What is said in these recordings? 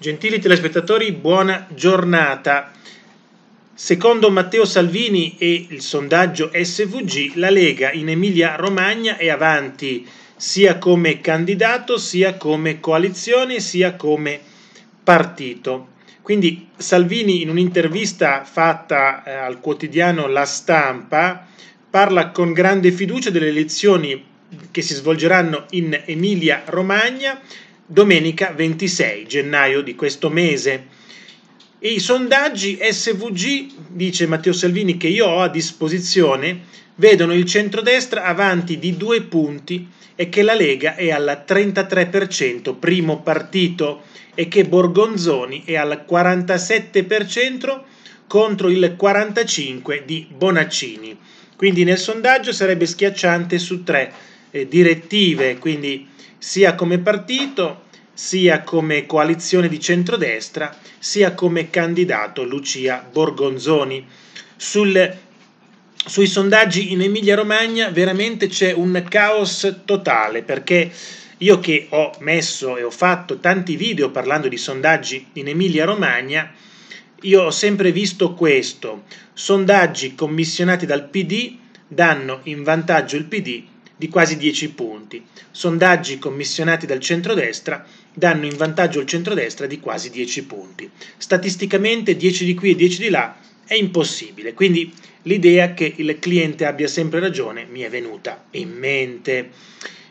Gentili telespettatori, buona giornata. Secondo Matteo Salvini e il sondaggio SVG, la Lega in Emilia-Romagna è avanti sia come candidato, sia come coalizione, sia come partito. Quindi Salvini in un'intervista fatta eh, al quotidiano La Stampa parla con grande fiducia delle elezioni che si svolgeranno in Emilia-Romagna domenica 26 gennaio di questo mese. I sondaggi SVG, dice Matteo Salvini, che io ho a disposizione, vedono il centrodestra avanti di due punti e che la Lega è al 33%, primo partito, e che Borgonzoni è al 47% contro il 45% di Bonaccini. Quindi nel sondaggio sarebbe schiacciante su tre eh, direttive, quindi sia come partito, sia come coalizione di centrodestra, sia come candidato Lucia Borgonzoni. Sul, sui sondaggi in Emilia-Romagna veramente c'è un caos totale perché io che ho messo e ho fatto tanti video parlando di sondaggi in Emilia-Romagna, io ho sempre visto questo, sondaggi commissionati dal PD danno in vantaggio il PD di quasi 10 punti. Sondaggi commissionati dal centrodestra danno in vantaggio il centrodestra di quasi 10 punti. Statisticamente 10 di qui e 10 di là è impossibile, quindi l'idea che il cliente abbia sempre ragione mi è venuta in mente.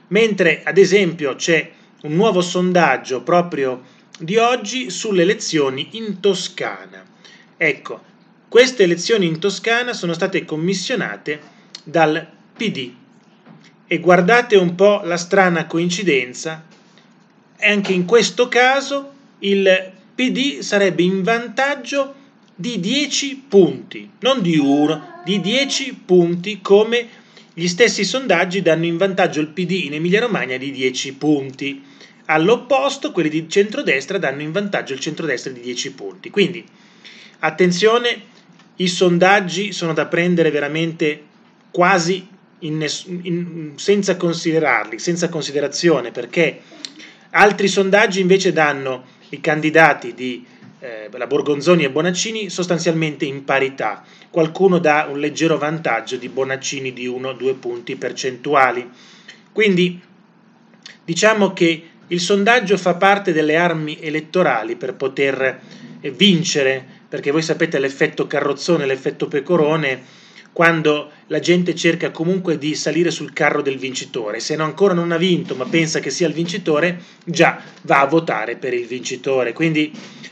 Mentre ad esempio c'è un nuovo sondaggio proprio di oggi sulle elezioni in Toscana. Ecco, queste elezioni in Toscana sono state commissionate dal PD e guardate un po' la strana coincidenza, anche in questo caso il PD sarebbe in vantaggio di 10 punti, non di 1, di 10 punti come gli stessi sondaggi danno in vantaggio il PD in Emilia-Romagna di 10 punti. All'opposto, quelli di centrodestra danno in vantaggio il centrodestra di 10 punti. Quindi, attenzione, i sondaggi sono da prendere veramente quasi in, in, senza considerarli, senza considerazione, perché altri sondaggi invece danno i candidati di eh, la Borgonzoni e Bonaccini sostanzialmente in parità. Qualcuno dà un leggero vantaggio di Bonaccini di 1-2 punti percentuali. Quindi diciamo che il sondaggio fa parte delle armi elettorali per poter eh, vincere, perché voi sapete l'effetto carrozzone, l'effetto pecorone quando la gente cerca comunque di salire sul carro del vincitore. Se ancora non ha vinto, ma pensa che sia il vincitore, già va a votare per il vincitore. Quindi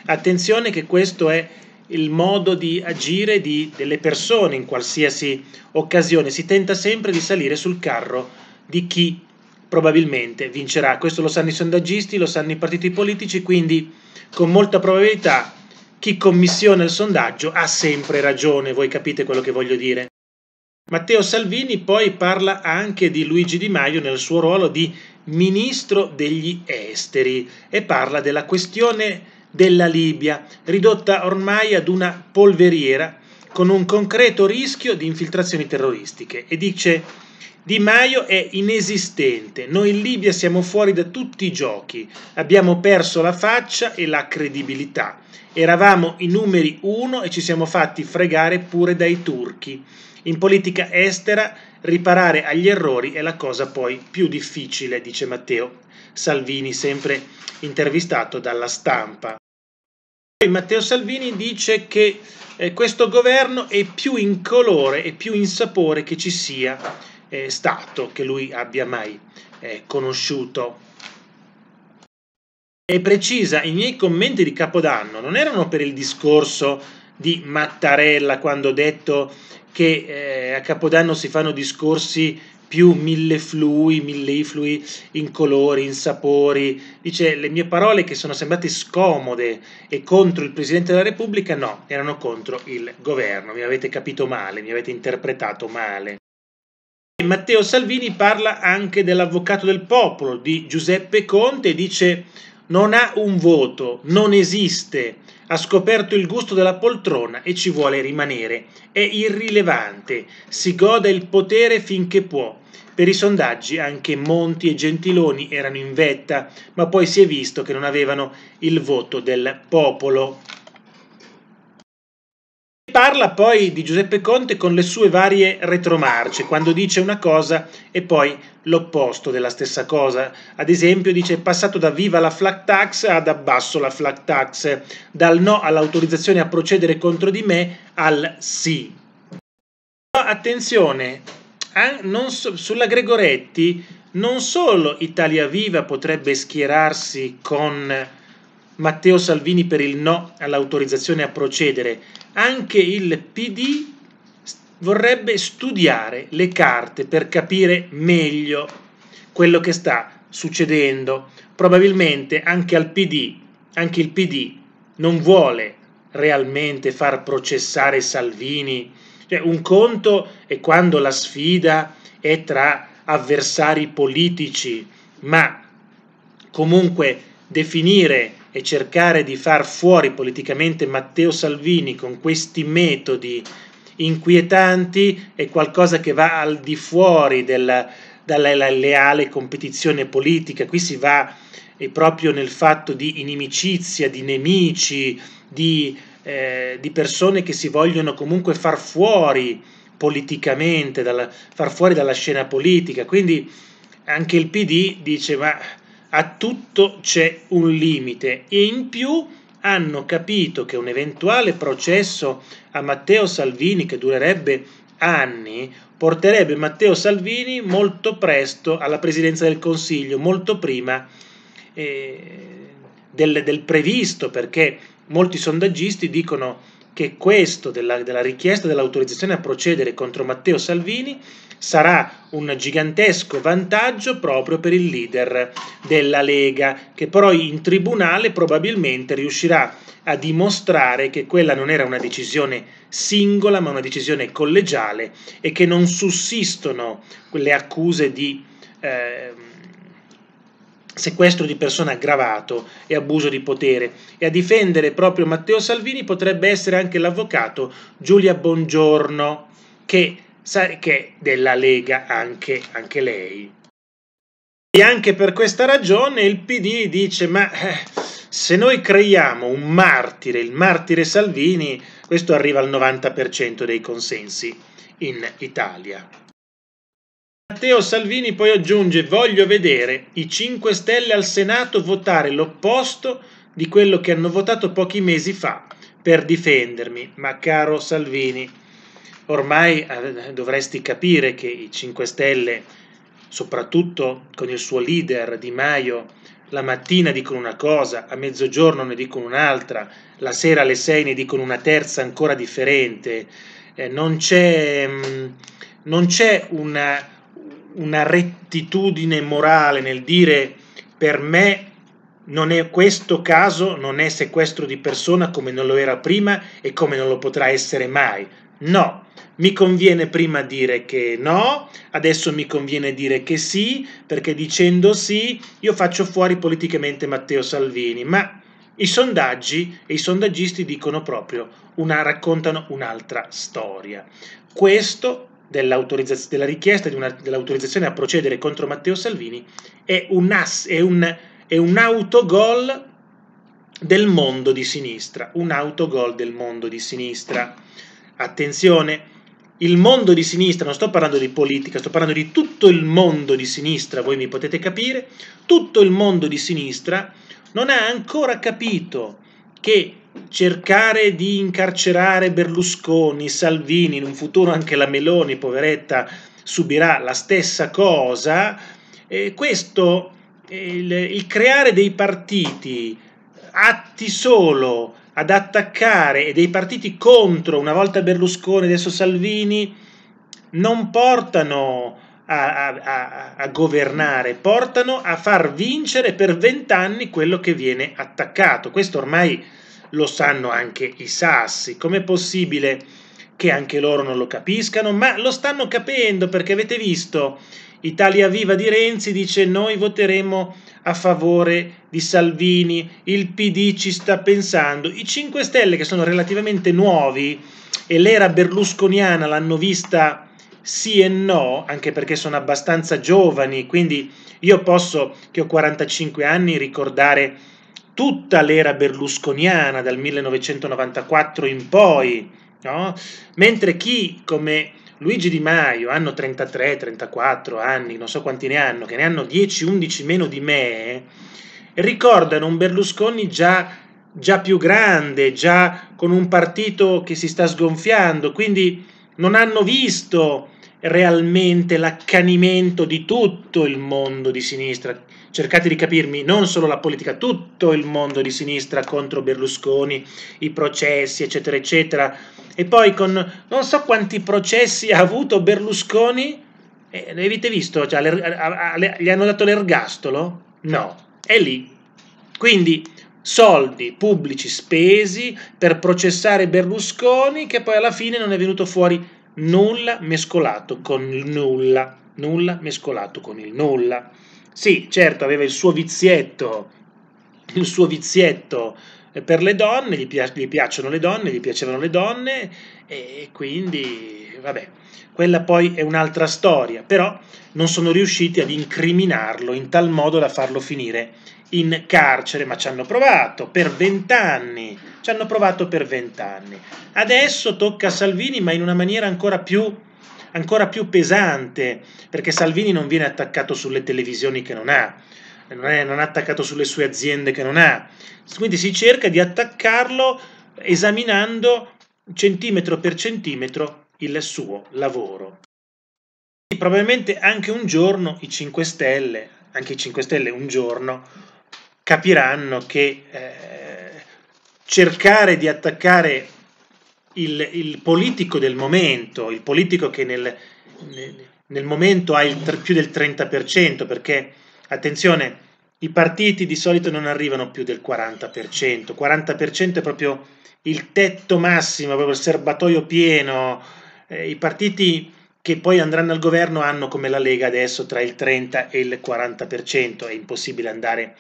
attenzione che questo è il modo di agire di, delle persone in qualsiasi occasione. Si tenta sempre di salire sul carro di chi probabilmente vincerà. Questo lo sanno i sondaggisti, lo sanno i partiti politici, quindi con molta probabilità chi commissiona il sondaggio ha sempre ragione, voi capite quello che voglio dire. Matteo Salvini poi parla anche di Luigi Di Maio nel suo ruolo di ministro degli esteri e parla della questione della Libia, ridotta ormai ad una polveriera con un concreto rischio di infiltrazioni terroristiche e dice Di Maio è inesistente, noi in Libia siamo fuori da tutti i giochi, abbiamo perso la faccia e la credibilità, eravamo i numeri uno e ci siamo fatti fregare pure dai turchi. In politica estera riparare agli errori è la cosa poi più difficile, dice Matteo Salvini, sempre intervistato dalla stampa. Poi Matteo Salvini dice che eh, questo governo è più in colore e più in sapore che ci sia eh, stato, che lui abbia mai eh, conosciuto. E precisa, i miei commenti di Capodanno non erano per il discorso di Mattarella quando ho detto che eh, a Capodanno si fanno discorsi più milleflui, milliflui in colori, in sapori. Dice le mie parole che sono sembrate scomode e contro il Presidente della Repubblica, no, erano contro il governo. Mi avete capito male, mi avete interpretato male. Matteo Salvini parla anche dell'avvocato del popolo di Giuseppe Conte e dice non ha un voto, non esiste ha scoperto il gusto della poltrona e ci vuole rimanere. È irrilevante, si gode il potere finché può. Per i sondaggi anche Monti e Gentiloni erano in vetta, ma poi si è visto che non avevano il voto del popolo parla poi di Giuseppe Conte con le sue varie retromarce, quando dice una cosa e poi l'opposto della stessa cosa. Ad esempio dice è passato da viva la flat tax ad abbasso la flat tax, dal no all'autorizzazione a procedere contro di me al sì. Però attenzione, eh, so, sulla Gregoretti non solo Italia Viva potrebbe schierarsi con Matteo Salvini per il no all'autorizzazione a procedere. Anche il PD vorrebbe studiare le carte per capire meglio quello che sta succedendo. Probabilmente anche al PD, anche il PD non vuole realmente far processare Salvini. Cioè, un conto è quando la sfida è tra avversari politici, ma comunque definire e cercare di far fuori politicamente Matteo Salvini con questi metodi inquietanti è qualcosa che va al di fuori della, dalla leale competizione politica, qui si va eh, proprio nel fatto di inimicizia, di nemici, di, eh, di persone che si vogliono comunque far fuori politicamente, dalla, far fuori dalla scena politica. Quindi anche il PD dice ma a tutto c'è un limite e in più hanno capito che un eventuale processo a Matteo Salvini che durerebbe anni porterebbe Matteo Salvini molto presto alla presidenza del Consiglio, molto prima eh, del, del, previsto, perché molti sondaggisti dicono che questo della, della richiesta dell'autorizzazione a procedere contro Matteo Salvini sarà un gigantesco vantaggio proprio per il leader della Lega, che però in tribunale probabilmente riuscirà a dimostrare che quella non era una decisione singola, ma una decisione collegiale e che non sussistono quelle accuse di... Eh, sequestro di persona aggravato e abuso di potere e a difendere proprio Matteo Salvini potrebbe essere anche l'avvocato Giulia Bongiorno che che della Lega anche, anche lei. E anche per questa ragione il PD dice ma eh, se noi creiamo un martire, il martire Salvini, questo arriva al 90% dei consensi in Italia. Matteo Salvini poi aggiunge voglio vedere i 5 Stelle al Senato votare l'opposto di quello che hanno votato pochi mesi fa per difendermi, ma caro Salvini, Ormai eh, dovresti capire che i 5 Stelle, soprattutto con il suo leader Di Maio, la mattina dicono una cosa, a mezzogiorno ne dicono un'altra, la sera alle 6 ne dicono una terza ancora differente. Eh, non c'è, mm, non c'è una, una rettitudine morale nel dire per me non è questo caso, non è sequestro di persona come non lo era prima e come non lo potrà essere mai no. Mi conviene prima dire che no, adesso mi conviene dire che sì, perché dicendo sì io faccio fuori politicamente Matteo Salvini, ma i sondaggi e i sondaggisti dicono proprio una, raccontano un'altra storia. Questo dell'autorizzazione, della richiesta una, dell'autorizzazione a procedere contro Matteo Salvini è un, ass, è un, è un autogol del mondo di sinistra, un autogol del mondo di sinistra attenzione, il mondo di sinistra, non sto parlando di politica, sto parlando di tutto il mondo di sinistra, voi mi potete capire, tutto il mondo di sinistra non ha ancora capito che cercare di incarcerare Berlusconi, Salvini, in un futuro anche la Meloni, poveretta, subirà la stessa cosa, eh, questo, eh, il, il creare dei partiti atti solo ad attaccare e dei partiti contro, una volta Berlusconi, adesso Salvini, non portano a, a, a governare, portano a far vincere per vent'anni quello che viene attaccato. Questo ormai lo sanno anche i sassi. Com'è possibile che anche loro non lo capiscano? Ma lo stanno capendo perché avete visto Italia Viva di Renzi dice noi voteremo a favore di Salvini, il PD ci sta pensando, i 5 Stelle che sono relativamente nuovi e l'era berlusconiana l'hanno vista sì e no, anche perché sono abbastanza giovani, quindi io posso, che ho 45 anni, ricordare tutta l'era berlusconiana dal 1994 in poi, no? mentre chi come Luigi Di Maio hanno 33, 34 anni, non so quanti ne hanno, che ne hanno 10, 11 meno di me, ricordano un Berlusconi già, già più grande, già con un partito che si sta sgonfiando, quindi non hanno visto realmente l'accanimento di tutto il mondo di sinistra. Cercate di capirmi, non solo la politica, tutto il mondo di sinistra contro Berlusconi, i processi, eccetera, eccetera e poi con non so quanti processi ha avuto Berlusconi, eh, avete visto? Cioè, a, a, a, gli hanno dato l'ergastolo? No, è lì. Quindi soldi pubblici spesi per processare Berlusconi che poi alla fine non è venuto fuori nulla mescolato con il nulla, nulla mescolato con il nulla. Sì, certo, aveva il suo vizietto, il suo vizietto per le donne, gli, pi- gli, piacciono le donne, gli piacevano le donne e quindi vabbè, quella poi è un'altra storia, però non sono riusciti ad incriminarlo in tal modo da farlo finire in carcere, ma ci hanno provato per vent'anni, ci hanno provato per vent'anni. Adesso tocca a Salvini, ma in una maniera ancora più, ancora più pesante, perché Salvini non viene attaccato sulle televisioni che non ha non, eh, è, non ha attaccato sulle sue aziende che non ha. Quindi si cerca di attaccarlo esaminando centimetro per centimetro il suo lavoro. E probabilmente anche un giorno i 5 Stelle, anche i 5 Stelle un giorno, capiranno che eh, cercare di attaccare il, il, politico del momento, il politico che nel, nel, nel momento ha il, più del 30%, perché Attenzione, i partiti di solito non arrivano più del 40%, 40% è proprio il tetto massimo, proprio il serbatoio pieno. Eh, I partiti che poi andranno al governo hanno come la Lega adesso tra il 30 e il 40%, è impossibile andare,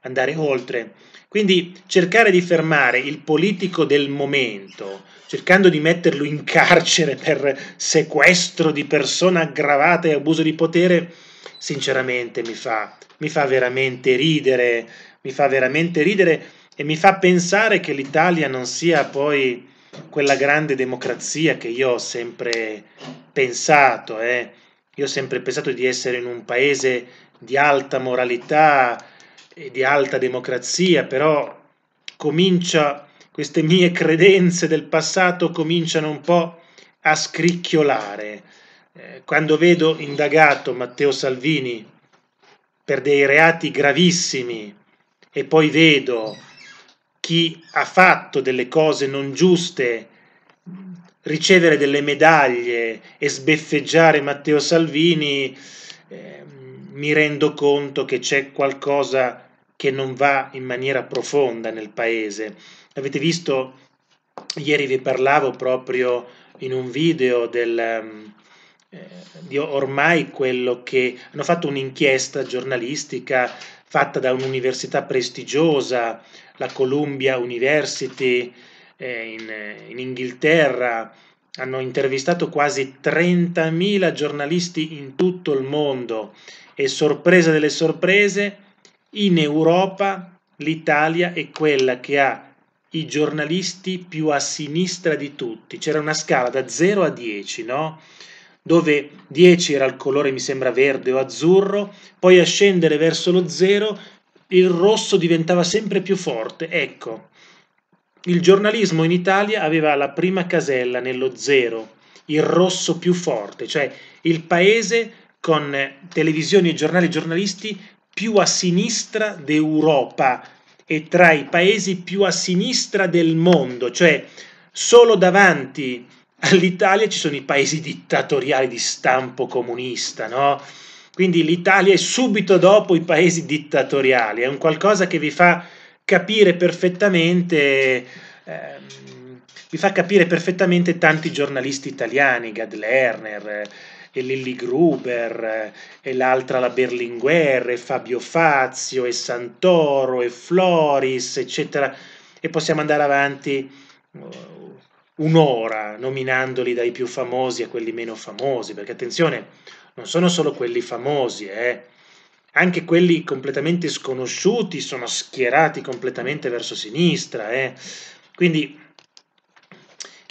andare oltre. Quindi cercare di fermare il politico del momento, cercando di metterlo in carcere per sequestro di persona aggravata e abuso di potere, sinceramente mi fa, mi fa veramente ridere, mi fa veramente ridere e mi fa pensare che l'Italia non sia poi quella grande democrazia che io ho sempre pensato. Eh. Io ho sempre pensato di essere in un paese di alta moralità e di alta democrazia, però comincia, queste mie credenze del passato cominciano un po' a scricchiolare. Eh, quando vedo indagato Matteo Salvini per dei reati gravissimi e poi vedo chi ha fatto delle cose non giuste ricevere delle medaglie e sbeffeggiare Matteo Salvini, eh, mi rendo conto che c'è qualcosa che non va in maniera profonda nel paese. Avete visto, ieri vi parlavo proprio in un video del, ehm, eh, di ormai quello che hanno fatto un'inchiesta giornalistica fatta da un'università prestigiosa, la Columbia University eh, in, eh, in, Inghilterra, hanno intervistato quasi 30.000 giornalisti in tutto il mondo e sorpresa delle sorprese, in Europa l'Italia è quella che ha i giornalisti più a sinistra di tutti, c'era una scala da 0 a 10, no? dove 10 era il colore, mi sembra, verde o azzurro, poi a scendere verso lo 0 il rosso diventava sempre più forte. Ecco, il giornalismo in Italia aveva la prima casella nello 0, il rosso più forte, cioè il paese con televisioni e giornali giornalisti più a sinistra d'Europa e tra i paesi più a sinistra del mondo, cioè solo davanti all'Italia ci sono i paesi dittatoriali di stampo comunista, no? Quindi l'Italia è subito dopo i paesi dittatoriali, è un qualcosa che vi fa capire perfettamente, ehm, vi fa capire perfettamente tanti giornalisti italiani, Gad Lerner eh, e Lilli Gruber eh, e l'altra la Berlinguer e Fabio Fazio e Santoro e Floris, eccetera, e possiamo andare avanti uh, un'ora nominandoli dai più famosi a quelli meno famosi, perché attenzione, non sono solo quelli famosi, eh. anche quelli completamente sconosciuti sono schierati completamente verso sinistra. Eh. Quindi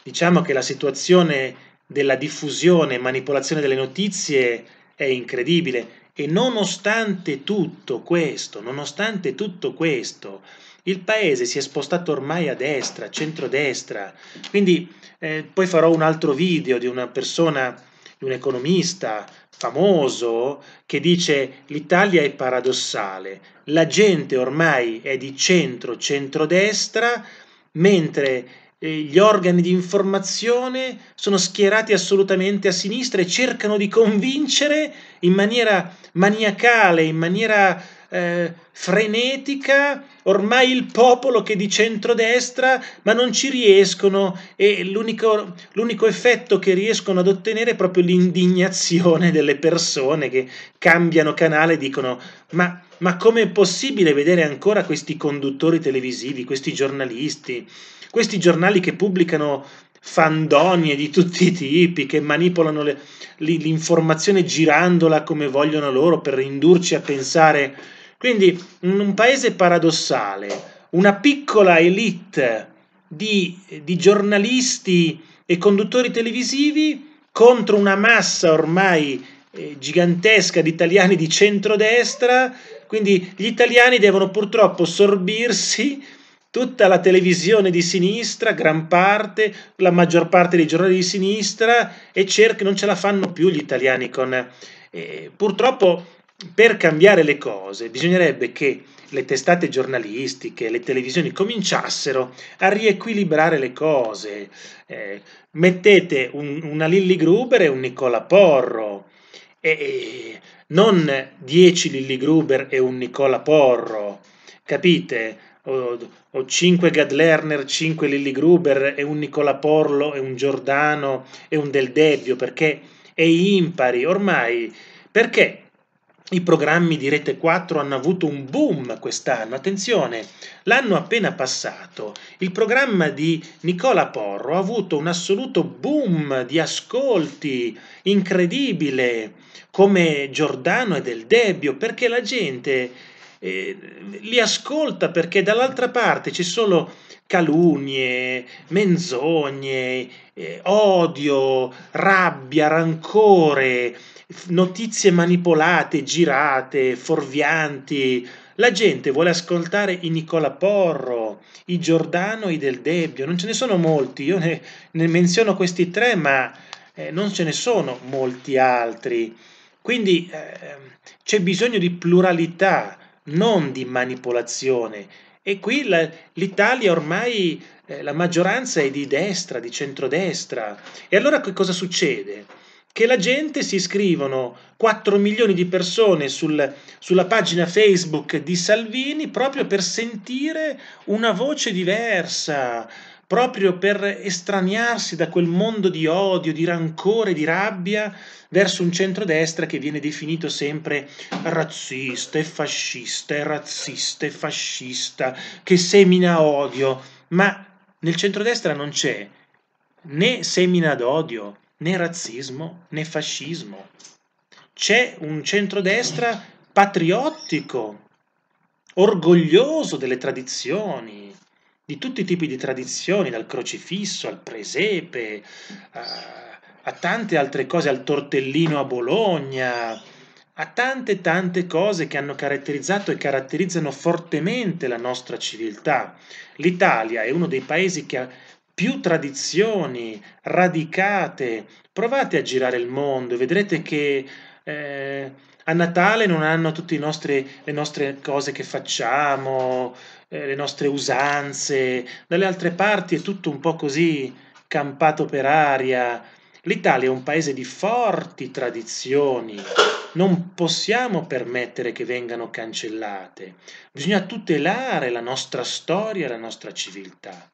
diciamo che la situazione della diffusione e manipolazione delle notizie è incredibile e nonostante tutto questo, nonostante tutto questo, il paese si è spostato ormai a destra, a centrodestra, quindi eh, poi farò un altro video di una persona, di un economista famoso che dice l'Italia è paradossale, la gente ormai è di centro-centrodestra, mentre eh, gli organi di informazione sono schierati assolutamente a sinistra e cercano di convincere in maniera maniacale, in maniera eh, frenetica, ormai il popolo che è di centrodestra, ma non ci riescono e l'unico, l'unico effetto che riescono ad ottenere è proprio l'indignazione delle persone che cambiano canale e dicono ma, ma è possibile vedere ancora questi conduttori televisivi, questi giornalisti, questi giornali che pubblicano fandonie di tutti i tipi che manipolano le, l'informazione girandola come vogliono loro per indurci a pensare quindi in un paese paradossale, una piccola elite di, di giornalisti e conduttori televisivi contro una massa ormai eh, gigantesca di italiani di centrodestra, quindi gli italiani devono purtroppo sorbirsi tutta la televisione di sinistra, gran parte, la maggior parte dei giornali di sinistra e cerca, non ce la fanno più gli italiani con... Eh, purtroppo per cambiare le cose bisognerebbe che le testate giornalistiche, le televisioni cominciassero a riequilibrare le cose. Eh, mettete un, una Lilli Gruber e un Nicola Porro, e, e, non 10 Lilli Gruber e un Nicola Porro, capite? O, o 5 Gadlerner, 5 Lilli Gruber e un Nicola Porlo e un Giordano e un Del Debbio, perché è impari ormai. Perché i programmi di Rete 4 hanno avuto un boom quest'anno. Attenzione, l'anno appena passato il programma di Nicola Porro ha avuto un assoluto boom di ascolti incredibile, come Giordano e Del Debbio, perché la gente eh, li ascolta perché dall'altra parte ci sono calunnie, menzogne, eh, odio, rabbia, rancore, notizie manipolate, girate, forvianti. La gente vuole ascoltare i Nicola Porro, i Giordano, i Del Debbio, non ce ne sono molti, io ne, ne menziono questi tre, ma eh, non ce ne sono molti altri. Quindi eh, c'è bisogno di pluralità, non di manipolazione. E qui la, l'Italia ormai eh, la maggioranza è di destra, di centrodestra. E allora che cosa succede? che la gente si iscrivono 4 milioni di persone sul, sulla pagina Facebook di Salvini proprio per sentire una voce diversa, proprio per estraniarsi da quel mondo di odio, di rancore, di rabbia verso un centrodestra che viene definito sempre razzista e fascista e razzista e fascista, che semina odio, ma nel centrodestra non c'è né semina d'odio né razzismo né fascismo. C'è un centrodestra patriottico, orgoglioso delle tradizioni, di tutti i tipi di tradizioni, dal crocifisso al presepe, a, a tante altre cose, al tortellino a Bologna, a tante tante cose che hanno caratterizzato e caratterizzano fortemente la nostra civiltà. L'Italia è uno dei paesi che ha più tradizioni radicate. Provate a girare il mondo e vedrete che eh, a Natale non hanno tutte le nostre cose che facciamo, eh, le nostre usanze. Dalle altre parti è tutto un po' così campato per aria. L'Italia è un paese di forti tradizioni, non possiamo permettere che vengano cancellate, bisogna tutelare la nostra storia e la nostra civiltà.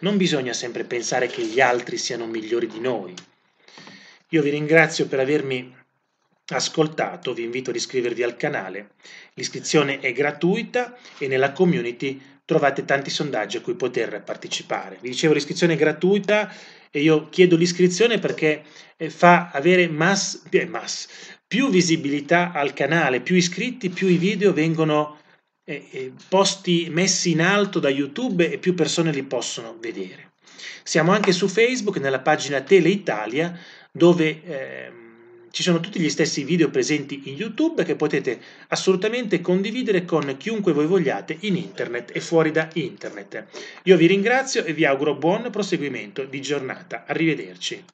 Non bisogna sempre pensare che gli altri siano migliori di noi. Io vi ringrazio per avermi ascoltato, vi invito ad iscrivervi al canale. L'iscrizione è gratuita e nella community trovate tanti sondaggi a cui poter partecipare. Vi dicevo l'iscrizione è gratuita e io chiedo l'iscrizione perché eh, fa avere mass, eh, mass, più visibilità al canale, più iscritti, più i video vengono eh, posti messi in alto da YouTube e più persone li possono vedere. Siamo anche su Facebook nella pagina Tele Italia dove eh, ci sono tutti gli stessi video presenti in YouTube che potete assolutamente condividere con chiunque voi vogliate in internet e fuori da internet. Io vi ringrazio e vi auguro buon proseguimento di giornata. Arrivederci.